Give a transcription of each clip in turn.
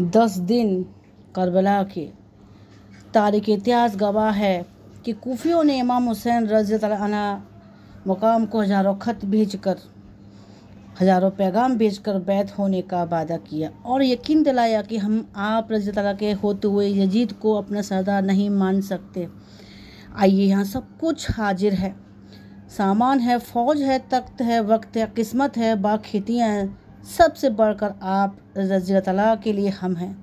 दस दिन करबला के तारीख इतिहास गवाह है कि कुफियों ने इमाम हुसैन रजी तला मकाम को हज़ारों ख़त भेज कर हज़ारों पैगाम भेज कर बैत होने का वादा किया और यकीन दिलाया कि हम आप रजी तला के होते हुए यजीद को अपना सरदार नहीं मान सकते आइए यहाँ सब कुछ हाजिर है सामान है फौज है तख्त है वक्त है किस्मत है खेतियाँ हैं सबसे बढ़कर आप रजी तला के लिए हम हैं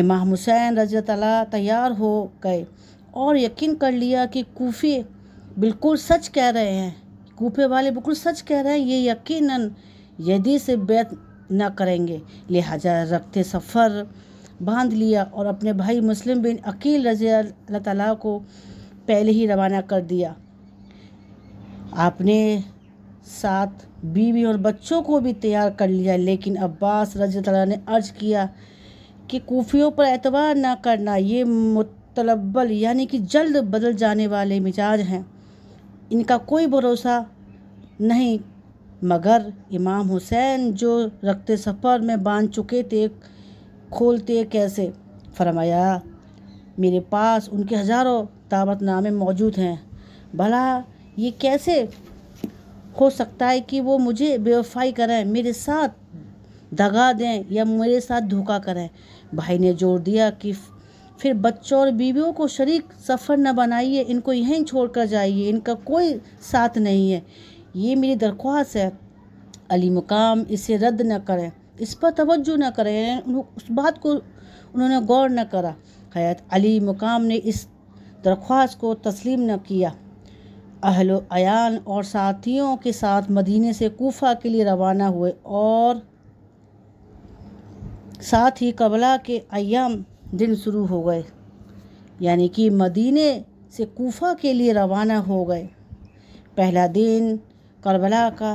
इमाम हुसैन रजी तला तैयार हो गए और यकीन कर लिया कि कोफ़ी बिल्कुल सच कह रहे हैं कोफे वाले बिल्कुल सच कह रहे हैं ये यकीनन यदि से बैत न करेंगे लिहाजा रखते सफ़र बांध लिया और अपने भाई मुस्लिम बिन अकील रजी अल्लाह को पहले ही रवाना कर दिया आपने साथ बीवी और बच्चों को भी तैयार कर लिया लेकिन अब्बास रज ने अर्ज किया कि कोफियों पर एतबार ना करना ये मुतलबल यानी कि जल्द बदल जाने वाले मिजाज हैं इनका कोई भरोसा नहीं मगर इमाम हुसैन जो रखते सफ़र में बांध चुके थे खोलते कैसे फरमाया मेरे पास उनके हज़ारों दावतनामे मौजूद हैं भला ये कैसे हो सकता है कि वो मुझे बेवफाई करें मेरे साथ दगा दें या मेरे साथ धोखा करें भाई ने जोर दिया कि फिर बच्चों और बीवियों को शरीक सफ़र न बनाइए इनको यहीं छोड़ कर जाइए इनका कोई साथ नहीं है ये मेरी दरख्वास्त है अली मुकाम इसे रद्द न करें इस पर तवज्जो न करें उस बात को उन्होंने गौर न करा हयात अली मुकाम ने इस दरख्वास्त को तस्लीम न किया अहलो अयान और साथियों के साथ मदीने से कोफा के लिए रवाना हुए और साथ ही कबला के अयाम दिन शुरू हो गए यानी कि मदीने से कोफा के लिए रवाना हो गए पहला दिन करबला का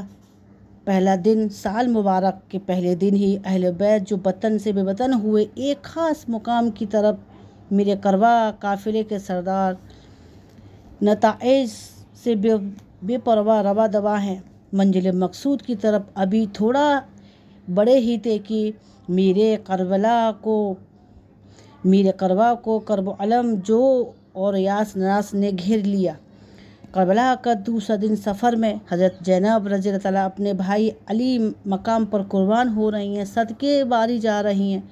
पहला दिन साल मुबारक के पहले दिन ही अहल बैत जो वतन से बेवतन हुए एक ख़ास मुकाम की तरफ मेरे करवा काफिले के सरदार नताइज से बे बेपरवाह रवा दवा हैं मंजिल मकसूद की तरफ अभी थोड़ा बड़े ही थे कि मेरे करबला को मेरे करवा को करब अलम जो और यास नास ने घेर लिया करबला का दूसरा दिन सफ़र में हज़रत जैनब रजी तला अपने भाई अली मकाम पर कुर्बान हो रही हैं सदके बारी जा रही हैं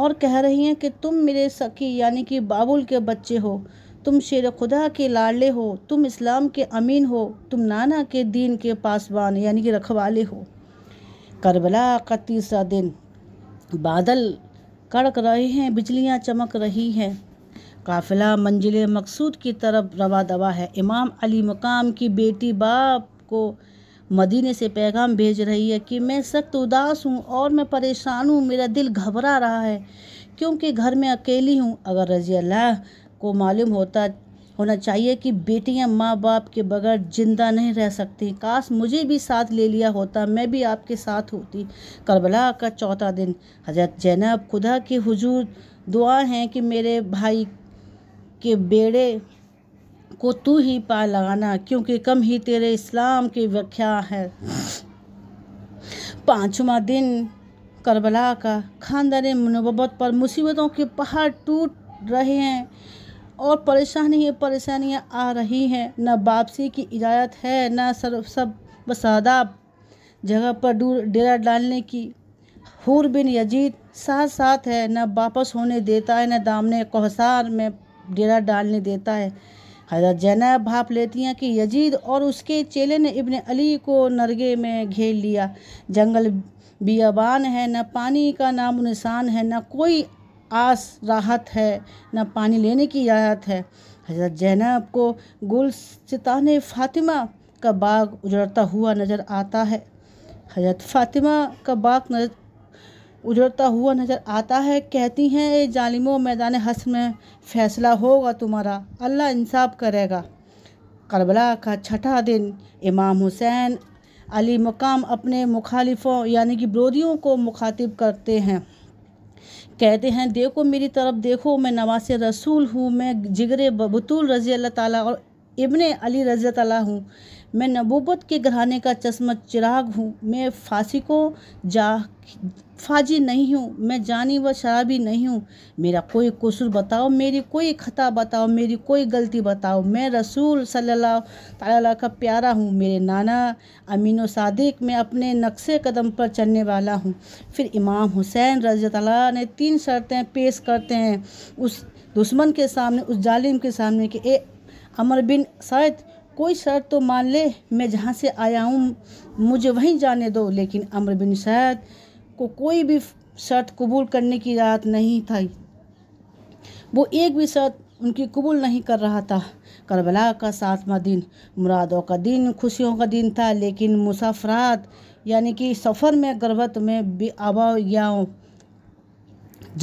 और कह रही हैं कि तुम मेरे सखी यानी कि बाबुल के बच्चे हो तुम शेर खुदा के लाडले हो तुम इस्लाम के अमीन हो तुम नाना के दीन के पासवान यानी कि रखवाले हो करबला का तीसरा दिन बादल कड़क रहे हैं बिजलियां चमक रही हैं काफिला मंजिल मकसूद की तरफ रवा दवा है इमाम अली मकाम की बेटी बाप को मदीने से पैगाम भेज रही है कि मैं सख्त उदास हूँ और मैं परेशान हूँ मेरा दिल घबरा रहा है क्योंकि घर में अकेली हूँ अगर रजी अल्लाह को मालूम होता होना चाहिए कि बेटियां माँ बाप के बगैर ज़िंदा नहीं रह सकती काश मुझे भी साथ ले लिया होता मैं भी आपके साथ होती करबला का चौथा दिन हज़रत जैनब खुदा के हुजूर दुआ हैं कि मेरे भाई के बेड़े को तू ही पार लगाना क्योंकि कम ही तेरे इस्लाम की व्याख्या है पाँचवा दिन करबला का खानदान मुनबत पर मुसीबतों के पहाड़ टूट रहे हैं और परेशानी ही परेशानियाँ आ रही हैं न वापसी की इजाज़त है न सर सब बसादाब जगह पर डेरा डालने की हूर बिन यजीद साथ साथ है न वापस होने देता है न दामने कोहसार में डेरा डालने देता है हजरत जैनब भाप लेती हैं कि यजीद और उसके चेले ने इबन अली को नरगे में घेर लिया जंगल बियाबान है न पानी का नाम निशान है न कोई आस राहत है न पानी लेने की राहत है हजरत जैनब को गुल सितने फातिमा का बाग उजड़ता हुआ नज़र आता है हजरत फातिमा का बाग नजर उजड़ता हुआ नज़र आता है कहती हैं ये जालिमो मैदान हस में फैसला होगा तुम्हारा अल्लाह इंसाफ करेगा करबला का छठा दिन इमाम हुसैन अली मकाम अपने मुखालिफों यानी कि विरोधियों को मुखातिब करते हैं कहते हैं देखो मेरी तरफ देखो मैं नवास रसूल हूँ मैं जिगर बतूल रज़ी अल्लाह ताली और इबन अली रज़ी तला हूँ मैं नबूबत के घराने का चश्मा चिराग हूँ मैं फांसी को जा फाजी नहीं हूँ मैं जानी व शराबी नहीं हूँ मेरा कोई कसूर बताओ मेरी कोई खता बताओ मेरी कोई गलती बताओ मैं रसूल सल्लल्लाहु का प्यारा हूँ मेरे नाना अमीन सादिक मैं अपने नक्शे कदम पर चलने वाला हूँ फिर इमाम हुसैन रज ने तीन शर्तें पेश करते हैं उस दुश्मन के सामने उस जालिम के सामने कि ए अमर बिन सैद कोई शर्त तो मान ले मैं जहाँ से आया हूँ मुझे वहीं जाने दो लेकिन अमर बिन सैद को कोई भी शर्त कबूल करने की रात नहीं थी वो एक भी शर्त उनकी कबूल नहीं कर रहा था करबला का सातवा दिन मुरादों का दिन खुशियों का दिन था लेकिन मुसाफरात यानी कि सफ़र में गर्भत में भी आबा गया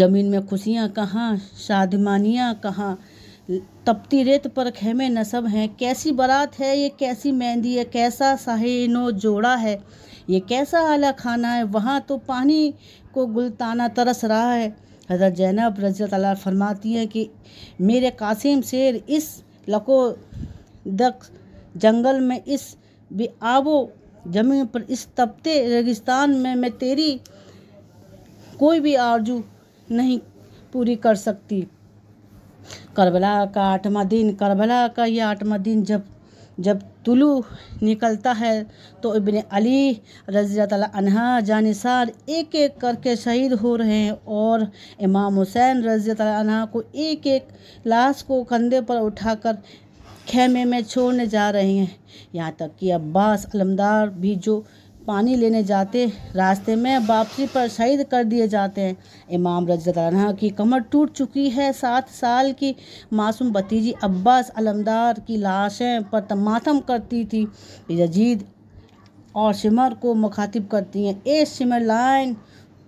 ज़मीन में खुशियाँ कहाँ शादमानियाँ कहाँ तपती रेत पर खेमे नसब हैं कैसी बारात है ये कैसी मेहंदी है कैसा साहिनो जोड़ा है ये कैसा आला खाना है वहाँ तो पानी को गुलताना तरस रहा है हज़रत जैनब रज तला फरमाती है कि मेरे कासिम शेर इस लको दक जंगल में इस भी आबो जमीन पर इस तपते रेगिस्तान में मैं तेरी कोई भी आरजू नहीं पूरी कर सकती करबला का आठवा दिन करबला का ये आठवा दिन जब जब तुलु निकलता है तो इबन अली रज़ी तहा जानसार एक एक करके शहीद हो रहे हैं और इमाम हुसैन रज़ी तहा को एक एक लाश को कंधे पर उठाकर खेमे में छोड़ने जा रहे हैं यहाँ तक कि अब्बास अलमदार भी जो पानी लेने जाते रास्ते में वापसी पर शहीद कर दिए जाते हैं इमाम रजतला की कमर टूट चुकी है सात साल की मासूम भतीजी अब्बास अलमदार की लाशें पर मातम करती थी यजीद और शिमर को मुखातिब करती हैं ए शिमर लाइन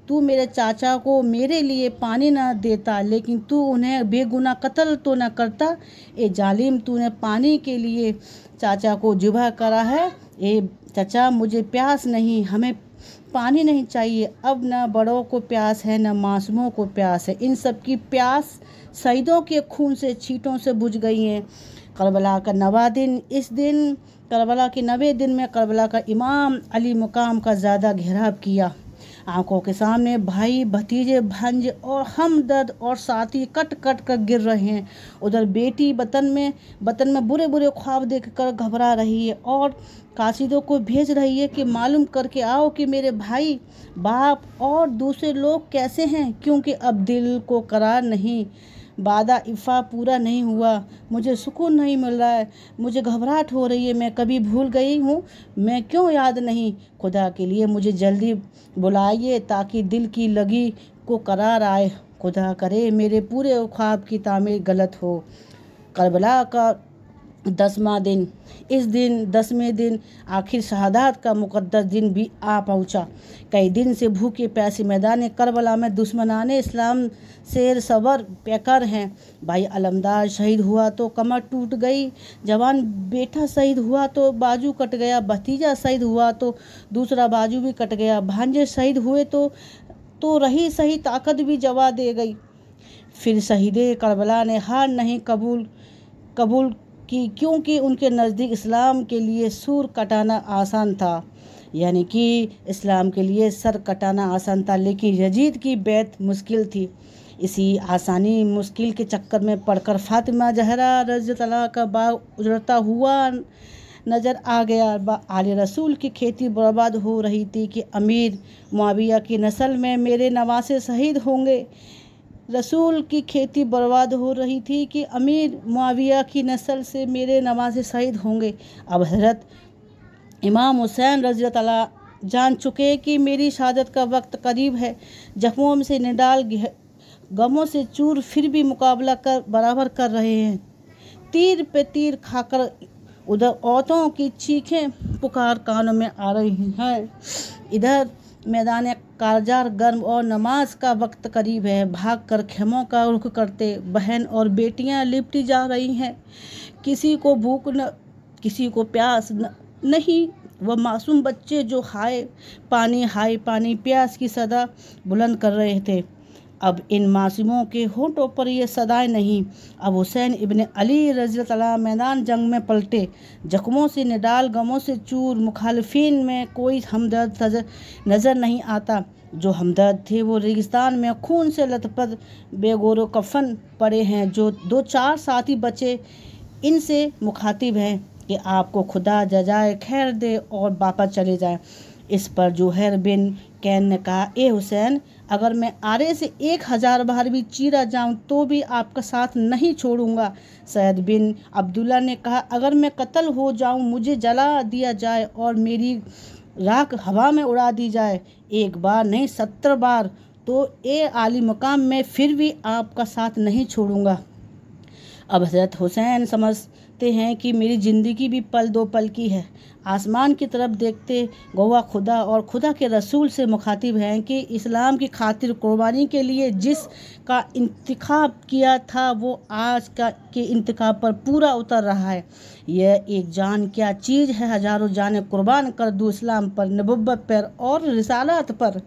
तू मेरे चाचा को मेरे लिए पानी ना देता लेकिन तू उन्हें बेगुना कत्ल तो ना करता ए जालिम तूने पानी के लिए चाचा को जुबा करा है ए चचा मुझे प्यास नहीं हमें पानी नहीं चाहिए अब न बड़ों को प्यास है न मासूमों को प्यास है इन सब की प्यास शहीदों के खून से छीटों से बुझ गई हैं करबला का नवा दिन इस दिन करबला के नवे दिन में करबला का इमाम अली मुकाम का ज़्यादा घेराव किया आंखों के सामने भाई भतीजे भंज और हमदर्द और साथी कट कट कर गिर रहे हैं उधर बेटी बतन में बतन में बुरे बुरे ख्वाब देख कर घबरा रही है और कासिदों को भेज रही है कि मालूम करके आओ कि मेरे भाई बाप और दूसरे लोग कैसे हैं क्योंकि अब दिल को करार नहीं वादा इफ़ा पूरा नहीं हुआ मुझे सुकून नहीं मिल रहा है मुझे घबराहट हो रही है मैं कभी भूल गई हूँ मैं क्यों याद नहीं खुदा के लिए मुझे जल्दी बुलाइए ताकि दिल की लगी को करार आए खुदा करे मेरे पूरे ख्वाब की तामीर गलत हो करबला का दसवा दिन इस दिन दसवें दिन आखिर शहादात का मुकद्दस दिन भी आ पहुंचा कई दिन से भूखे प्यासे मैदान करबला में दुश्मनान इस्लाम शेर सबर पैकर हैं भाई अलमदार शहीद हुआ तो कमर टूट गई जवान बेटा शहीद हुआ तो बाजू कट गया भतीजा शहीद हुआ तो दूसरा बाजू भी कट गया भांजे शहीद हुए तो तो रही सही ताकत भी जवा दे गई फिर शहीद करबला ने हार नहीं कबूल कबूल कि क्योंकि उनके नज़दीक इस्लाम के लिए सूर कटाना आसान था यानी कि इस्लाम के लिए सर कटाना आसान था लेकिन यजीद की बैत मुश्किल थी इसी आसानी मुश्किल के चक्कर में पढ़कर फातिमा जहरा रज का बाग उजड़ता हुआ नज़र आ गया आल रसूल की खेती बर्बाद हो रही थी कि अमीर मुआविया की नस्ल में मेरे नवासे शहीद होंगे रसूल की खेती बर्बाद हो रही थी कि अमीर मुआविया की नस्ल से मेरे नमाज शहीद होंगे अब हजरत इमाम हुसैन रज जान चुके कि मेरी शहादत का वक्त करीब है जख्मों से निडाल गमों से चूर फिर भी मुकाबला कर बराबर कर रहे हैं तीर पे तीर खाकर उधर औरतों की चीखें पुकार कानों में आ रही हैं इधर मैदान कारजार गर्म और नमाज का वक्त करीब है भाग कर खेमों का रुख करते बहन और बेटियां लिपटी जा रही हैं किसी को भूख न किसी को प्यास न, नहीं वह मासूम बच्चे जो हाय पानी हाय पानी प्यास की सदा बुलंद कर रहे थे अब इन मासूमों के होठों पर यह सदाएं नहीं अब हुसैन इबन अली रजी मैदान जंग में पलटे जख्मों से निडाल गमों से चूर मुखालफिन में कोई हमदर्द नज़र नहीं आता जो हमदर्द थे वो रेगिस्तान में खून से लथपथ बेगोरो कफन पड़े हैं जो दो चार साथी बचे इनसे मुखातिब हैं कि आपको खुदा जजाए खैर दे और वापस चले जाए इस पर जोहर बिन कैन ने कहा ए हुसैन अगर मैं आरे से एक हज़ार बार भी चीरा जाऊं तो भी आपका साथ नहीं छोड़ूंगा सैद बिन अब्दुल्ला ने कहा अगर मैं कत्ल हो जाऊं मुझे जला दिया जाए और मेरी राख हवा में उड़ा दी जाए एक बार नहीं सत्तर बार तो ए आली मकाम मैं फिर भी आपका साथ नहीं छोड़ूंगा अब हजरत हुसैन समझ देखते हैं कि मेरी ज़िंदगी भी पल दो पल की है आसमान की तरफ देखते गोवा खुदा और खुदा के रसूल से मुखातिब हैं कि इस्लाम की खातिर कुर्बानी के लिए जिस का इंतखब किया था वो आज का के इंतखब पर पूरा उतर रहा है यह एक जान क्या चीज़ है हज़ारों जान कुर्बान कर दूँ इस्लाम पर नबुबत पर और रिसालत पर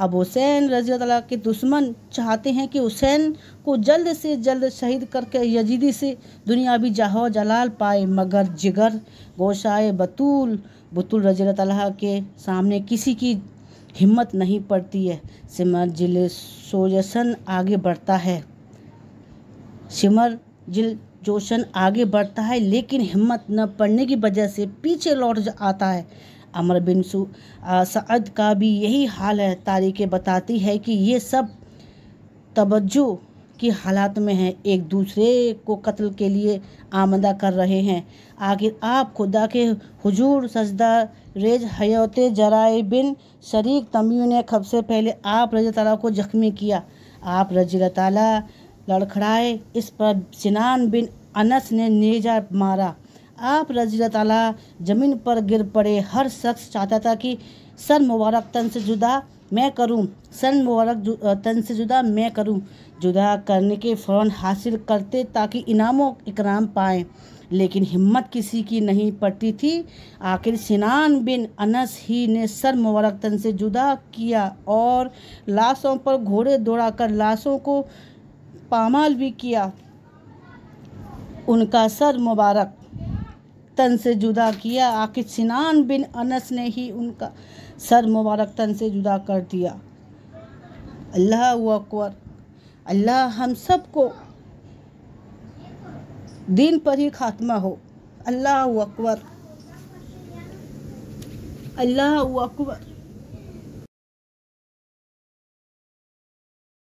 अब हुसैन रजी के दुश्मन चाहते हैं कि हुसैन को जल्द से जल्द शहीद करके यजीदी से दुनिया भी जहो जलाल पाए मगर जिगर गोशाए बतूल बतुल रजी के सामने किसी की हिम्मत नहीं पड़ती है सिमर जिल सोजसन आगे बढ़ता है सिमर जिल जोशन आगे बढ़ता है लेकिन हिम्मत न पड़ने की वजह से पीछे लौट आता है अमर बिन सद का भी यही हाल है तारीखें बताती है कि ये सब तवज्जो की हालात में हैं एक दूसरे को कत्ल के लिए आमदा कर रहे हैं आखिर आप खुदा के हजूर सजदा रेज हयात जराए बिन शरीक तमीन ने खब से पहले आप रज तला को जख्मी किया आप रज तला लड़खड़ाए इस पर सिनान बिन अनस ने नेजा मारा आप रजील तला ज़मीन पर गिर पड़े हर शख्स चाहता था कि सन मुबारक तन से जुदा मैं करूं सन मुबारक तन से जुदा मैं करूं जुदा करने के फ़ौरन हासिल करते ताकि इनामों इकराम पाएँ लेकिन हिम्मत किसी की नहीं पड़ती थी आखिर सिनान बिन अनस ही ने सर मुबारक तन से जुदा किया और लाशों पर घोड़े दौड़ा कर लाशों को पामाल भी किया उनका सर मुबारक तन से जुदा किया आखिर सिनान बिन अनस ने ही उनका सर मुबारक तन से जुदा कर दिया अल्लाह अकबर अल्लाह हम सब को दिन पर ही खात्मा हो अल्लाह अकबर अल्लाह अकबर